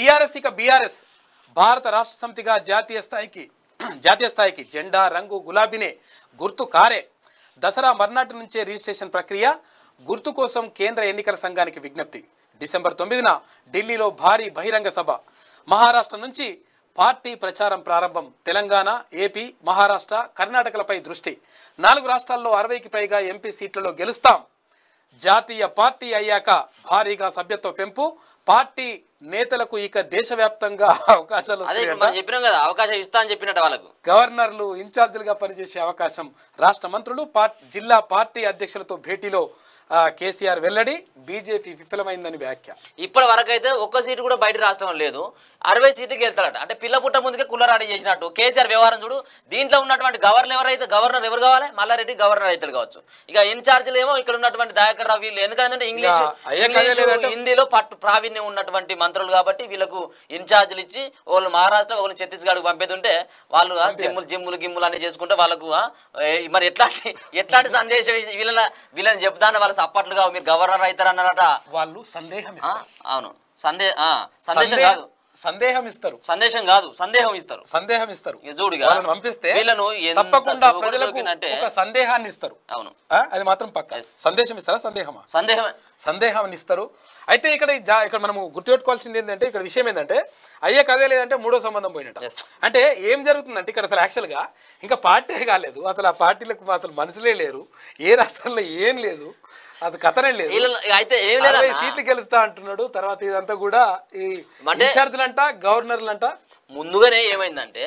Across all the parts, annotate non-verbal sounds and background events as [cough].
TRS ఇక BRS భారత రాష్ట్ర సమితిగా జాతీయ స్థాయికి [clears throat] జాతీయ స్థాయికి జెండా రంగు గులాబీనే గుర్తు కారే దసరా మర్నాటి నుంచే రిజిస్ట్రేషన్ ప్రక్రియ గుర్తు కోసం కేంద్ర ఎన్నికల సంఘానికి విజ్ఞప్తి డిసెంబర్ తొమ్మిదిన ఢిల్లీలో భారీ బహిరంగ సభ మహారాష్ట్ర నుంచి పార్టీ ప్రచారం ప్రారంభం తెలంగాణ ఏపీ మహారాష్ట్ర కర్ణాటకలపై దృష్టి నాలుగు రాష్ట్రాల్లో అరవైకి పైగా ఎంపీ సీట్లలో గెలుస్తాం జాతీయ పార్టీ అయ్యాక భారీగా సభ్యత్వ పెంపు పార్టీ నేతలకు ఇక దేశవ్యాప్తంగా అవకాశాలు చెప్పినాం కదా అవకాశం ఇస్తా అని చెప్పినట్టు వాళ్ళకు గవర్నర్లు ఇన్ఛార్జీలుగా పనిచేసే అవకాశం రాష్ట్ర మంత్రులు జిల్లా పార్టీ అధ్యక్షులతో భేటీలో కేసీఆర్ వెల్లడి బీజేపీ విఫలమైందని వ్యాఖ్య ఇప్పటి వరకు అయితే ఒక్క సీటు కూడా బయట రాష్ట్రం లేదు అరవై సీట్లకి వెళ్తారట అంటే పిల్ల పుట్ట ముందుకే కుల్లరాడి చేసినట్టు కేసీఆర్ వ్యవహారం చూడు దీంట్లో ఉన్నటువంటి గవర్నర్ ఎవరైతే గవర్నర్ ఎవరు కావాలి మల్లారెడ్డి గవర్నర్ అయితే కావచ్చు ఇక ఇన్ఛార్జీలు ఏమో ఇక్కడ ఉన్నటువంటి దాయకర్ రావు వీళ్ళు ఎందుకంటే ఇంగ్లీష్ హిందీలో పట్టు ప్రావీణ్యం ఉన్నటువంటి మంత్రులు కాబట్టి వీళ్ళకు ఇన్ఛార్జ్లు ఇచ్చి వాళ్ళు మహారాష్ట్ర వాళ్ళు ఛత్తీస్గఢ్ ఉంటే వాళ్ళు జిమ్ములు జిమ్ములు గిమ్ములు అన్ని చేసుకుంటే వాళ్ళకు మరి ఎట్లాంటి ఎట్లాంటి సందేశం వీళ్ళని వీళ్ళని చెప్తాను వాళ్ళ సప్పట్లుగా మీరు గవర్నర్ అవుతారు అన్నారట వాళ్ళు సందేహం అవును సందేహం సందేశం కాదు సందేహం ఇస్తారు సందేశం కాదు సందేహం ఇస్తారు సందేహం ఇస్తారు చూడుగా పంపిస్తే వీళ్ళను తప్పకుండా ప్రజలకు సందేహాన్ని ఇస్తారు అవును అది మాత్రం పక్క సందేశం ఇస్తారా సందేహమా సందేహం సందేహాన్ని ఇస్తారు అయితే ఇక్కడ ఇక్కడ మనం గుర్తుపెట్టుకోవాల్సింది ఏంటంటే ఇక్కడ విషయం ఏంటంటే అయ్యే కదే లేదంటే మూడో సంబంధం పోయినట్టు అంటే ఏం జరుగుతుందంటే ఇక్కడ అసలు యాక్చువల్ గా ఇంకా పార్టీ కాలేదు అసలు ఆ పార్టీలకు అసలు మనసులే లేరు ఏ రాష్ట్రంలో ఏం లేదు అది కథనే లేదు అయితే ఏం లేదు సీట్లు గెలుస్తా అంటున్నాడు తర్వాత ఇదంతా కూడా ఈ విద్యార్థులంట గవర్నర్లంట ముందుగానే ఏమైందంటే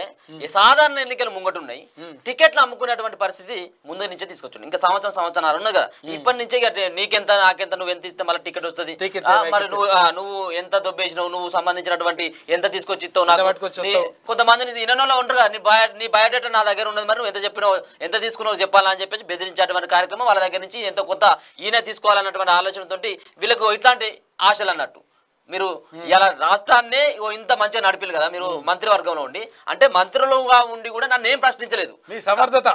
సాధారణ ఎన్నికలు ముంగటున్నాయి టికెట్లు అమ్ముకునేటువంటి పరిస్థితి ముందు నుంచే తీసుకొచ్చింది ఇంకా సంవత్సరం సంవత్సరాలు ఉన్నది కదా ఇప్పటి నుంచే నీకెంత నాకెంత నువ్వు ఎంత ఇస్తే మళ్ళీ టికెట్ వస్తుంది మరి నువ్వు నువ్వు ఎంత దొబ్బేసినావు నువ్వు సంబంధించినటువంటి ఎంత తీసుకొచ్చి ఇస్తావు కొంతమంది నీ ఉంటారు కదా నీ బయో నీ బయోడేటా నా దగ్గర ఉన్నది మరి నువ్వు ఎంత చెప్పినావు ఎంత తీసుకున్నావు చెప్పాలని చెప్పేసి బెదిరించేటువంటి కార్యక్రమం వాళ్ళ దగ్గర నుంచి ఎంతో కొంత ఈయన తీసుకోవాలన్నటువంటి ఆలోచనతోటి వీళ్ళకు ఇట్లాంటి ఆశలు అన్నట్టు మీరు ఇలా రాష్ట్రాన్ని ఇంత మంచిగా నడిపిలు కదా మీరు మంత్రి ఉండి అంటే మంత్రులుగా ఉండి కూడా నన్ను ఏం ప్రశ్నించలేదు మీ సమర్థత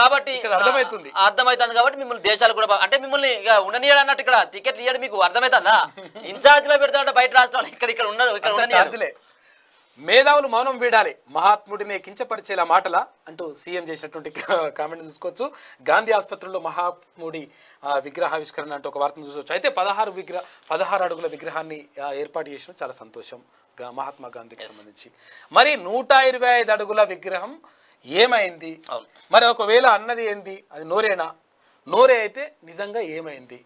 కాబట్టి అర్థమవుతుంది అర్థమవుతుంది కాబట్టి మిమ్మల్ని దేశాలు కూడా అంటే మిమ్మల్ని ఉండనియడం అన్నట్టు ఇక్కడ టికెట్ ఇవ్వడం మీకు అర్థమవుతుందా [laughs] ఇన్ఛార్జ్ లో పెడతా బయట రాష్ట్రాలు ఇక్కడ ఇక్కడ ఉండదు ఇక్కడ ఉండనియాలి మేధావులు మౌనం వీడాలి మహాత్ముడిని కించపరిచేలా మాటలా అంటూ సీఎం చేసినటువంటి కామెంట్ చూసుకోవచ్చు గాంధీ ఆసుపత్రిలో మహాత్ముడి విగ్రహావిష్కరణ అంటూ ఒక వార్తను చూసుకోవచ్చు అయితే పదహారు విగ్రహ పదహారు అడుగుల విగ్రహాన్ని ఏర్పాటు చేసిన చాలా సంతోషం మహాత్మా గాంధీకి సంబంధించి మరి నూట ఇరవై ఐదు అడుగుల విగ్రహం ఏమైంది మరి ఒకవేళ అన్నది ఏంది అది నోరేనా నోరే అయితే నిజంగా ఏమైంది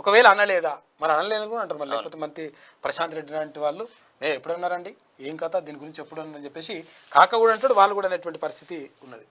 ఒకవేళ అనలేదా మరి అనలేదు కూడా అంటారు మరి లేకపోతే మంత్రి ప్రశాంత్ రెడ్డి లాంటి వాళ్ళు ఏ ఎప్పుడన్నారండి ఏం కథ దీని గురించి అని చెప్పేసి కాక కూడా అంటాడు వాళ్ళు కూడా అనేటువంటి పరిస్థితి ఉన్నది